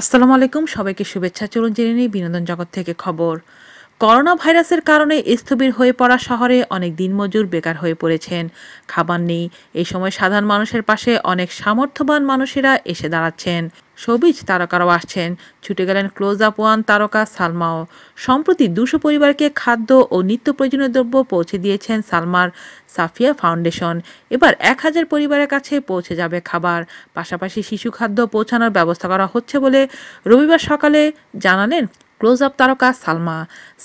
আসসালামু আলাইকুম সবাইকে শুভেচ্ছা চলুন জেনে নিই বিনোদন জগৎ থেকে খবর করোনা ভাইরাসের কারণে স্থবির হয়ে পড়া শহরে অনেক দিনমজুর বেকার হয়ে পড়েছেন খাবার নেই এই সময় সাধারণ মানুষের পাশে অনেক সামর্থ্যবান মানুষেরা এসে দাঁড়াচ্ছেন সবিজ তারকারাও আসছেন ছুটে গেলেন ক্লোজ আপ ওয়ান তারকা সালমাও সম্প্রতি দুশো পরিবারকে খাদ্য ও নিত্য প্রয়োজনীয় দ্রব্য পৌঁছে দিয়েছেন সালমার সাফিয়া ফাউন্ডেশন এবার এক হাজার পরিবারের কাছে পৌঁছে যাবে খাবার পাশাপাশি শিশু খাদ্য পৌঁছানোর ব্যবস্থা করা হচ্ছে বলে রবিবার সকালে জানালেন ক্লোজ আপ তারকা সালমা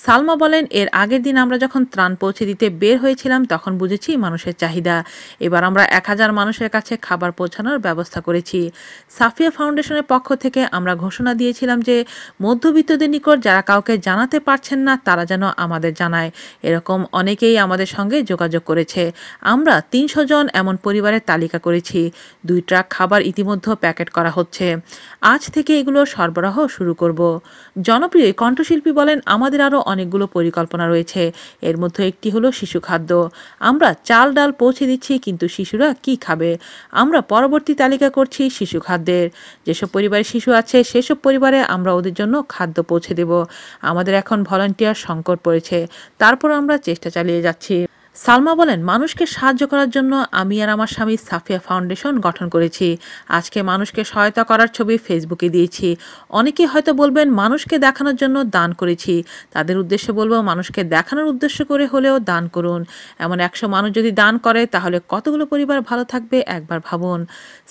সালমা বলেন এর আগের দিন আমরা যখন ত্রাণ পৌঁছে দিতে বের হয়েছিলাম তখন বুঝেছি মানুষের চাহিদা এবার আমরা এক হাজার মানুষের কাছে খাবার পৌঁছানোর ব্যবস্থা করেছি সাফিয়া ফাউন্ডেশনের পক্ষ থেকে আমরা ঘোষণা দিয়েছিলাম যে মধ্যবিত্তদের নিকট যারা কাউকে জানাতে পারছেন না তারা যেন আমাদের জানায় এরকম অনেকেই আমাদের সঙ্গে যোগাযোগ করেছে আমরা তিনশো জন এমন পরিবারের তালিকা করেছি দুই ট্রাক খাবার ইতিমধ্যে প্যাকেট করা হচ্ছে আজ থেকে এগুলো সরবরাহ শুরু করব জনপ্রিয় ছড়িয়ে কণ্ঠশিল্পী বলেন আমাদের আরও অনেকগুলো পরিকল্পনা রয়েছে এর মধ্যে একটি হলো শিশু খাদ্য আমরা চাল ডাল পৌঁছে দিচ্ছি কিন্তু শিশুরা কি খাবে আমরা পরবর্তী তালিকা করছি শিশু খাদ্যের যেসব পরিবারে শিশু আছে সেসব পরিবারে আমরা ওদের জন্য খাদ্য পৌঁছে দেব আমাদের এখন ভলান্টিয়ার সংকট পড়েছে তারপর আমরা চেষ্টা চালিয়ে যাচ্ছি সালমা বলেন মানুষকে সাহায্য করার জন্য আমি আর আমার স্বামী সাফিয়া ফাউন্ডেশন গঠন করেছি আজকে মানুষকে সহায়তা করার ছবি ফেসবুকে দিয়েছি অনেকেই হয়তো বলবেন মানুষকে দেখানোর জন্য দান করেছি তাদের উদ্দেশ্য বলবো মানুষকে দেখানোর উদ্দেশ্য করে হলেও দান করুন এমন একশো মানুষ যদি দান করে তাহলে কতগুলো পরিবার ভালো থাকবে একবার ভাবুন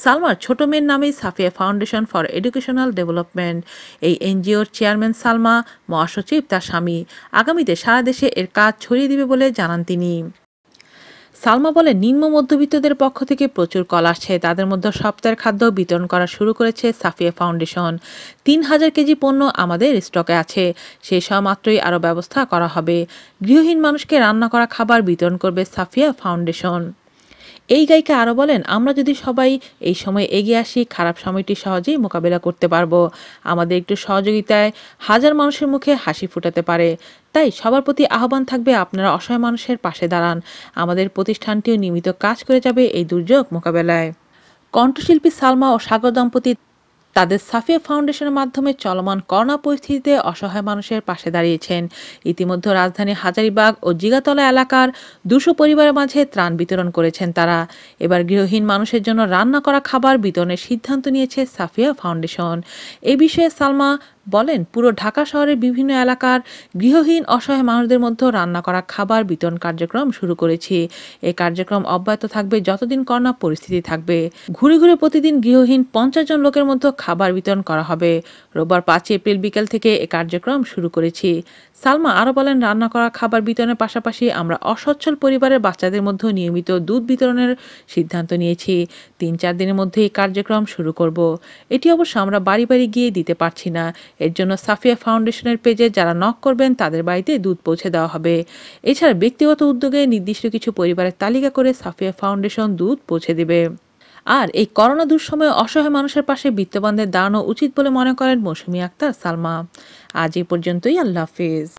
সালমার ছোট মেয়ের নামেই Safia foundation for educational development এই এনজিওর চেয়ারম্যান সালমা মহাসচিব তার স্বামী আগামীতে সারা দেশে এর কাজ ছড়িয়ে দিবে বলে জানান তিনি সালমা বলে নিম্ন মধ্যবিত্তদের পক্ষ থেকে প্রচুর কল আসছে তাদের মধ্যে সপ্তাহের খাদ্য বিতরণ করা শুরু করেছে সাফিয়া ফাউন্ডেশন তিন হাজার কেজি পণ্য আমাদের স্টকে আছে সে মাত্রই আরও ব্যবস্থা করা হবে গৃহহীন মানুষকে রান্না করা খাবার বিতরণ করবে সাফিয়া ফাউন্ডেশন এই গায়িকা আরও বলেন আমরা যদি সবাই এই সময় এগিয়ে আসি খারাপ সময়টি সহজেই মোকাবেলা করতে পারবো আমাদের একটু সহযোগিতায় হাজার মানুষের মুখে হাসি ফুটাতে পারে তাই সবার প্রতি আহ্বান থাকবে আপনারা অসহায় মানুষের পাশে দাঁড়ান আমাদের প্রতিষ্ঠানটিও নিয়মিত কাজ করে যাবে এই দুর্যোগ মোকাবেলায় কণ্ঠশিল্পী সালমা ও সাগর দম্পতি তাদের সাফিয়া ফাউন্ডেশনের মাধ্যমে চলমান করোনা পরিস্থিতিতে অসহায় মানুষের পাশে দাঁড়িয়েছেন ইতিমধ্যে রাজধানী হাজারিবাগ ও জিগাতলা এলাকার দুশো পরিবারের মাঝে ত্রাণ বিতরণ করেছেন তারা এবার গৃহহীন মানুষের জন্য রান্না করা খাবার বিতরণের সিদ্ধান্ত নিয়েছে সাফিয়া ফাউন্ডেশন এ বিষয়ে সালমা বলেন পুরো ঢাকা শহরের বিভিন্ন এলাকার গৃহহীন অসহায় মানুষদের মধ্যে রান্না করা খাবার বিতরণ কার্যক্রম শুরু করেছি এই কার্যক্রম অব্যাহত থাকবে যতদিন করোনা পরিস্থিতি থাকবে ঘুরে ঘুরে প্রতিদিন গৃহহীন পঞ্চাশ জন লোকের মধ্যে খাবার বিতরণ করা হবে রোববার পাঁচ এপ্রিল বিকেল থেকে এ কার্যক্রম শুরু করেছি সালমা আরও বলেন রান্না করা খাবার বিতরণের পাশাপাশি আমরা অসচ্ছল পরিবারের বাচ্চাদের মধ্যে নিয়মিত দুধ বিতরণের সিদ্ধান্ত নিয়েছি তিন চার দিনের মধ্যে এই কার্যক্রম শুরু করব এটি অবশ্য আমরা বাড়ি বাড়ি গিয়ে দিতে পারছি না এর জন্য সাফিয়া ফাউন্ডেশনের পেজে যারা নক করবেন তাদের বাড়িতে দুধ পৌঁছে দেওয়া হবে এছাড়া ব্যক্তিগত উদ্যোগে নির্দিষ্ট কিছু পরিবারের তালিকা করে সাফিয়া ফাউন্ডেশন দুধ পৌঁছে দেবে আর এই করোনা দুঃসময়ে অসহায় মানুষের পাশে বিত্তবানদের দাঁড়ানো উচিত বলে মনে করেন মৌসুমি আক্তার সালমা আজ এই পর্যন্তই আল্লাহ হাফিজ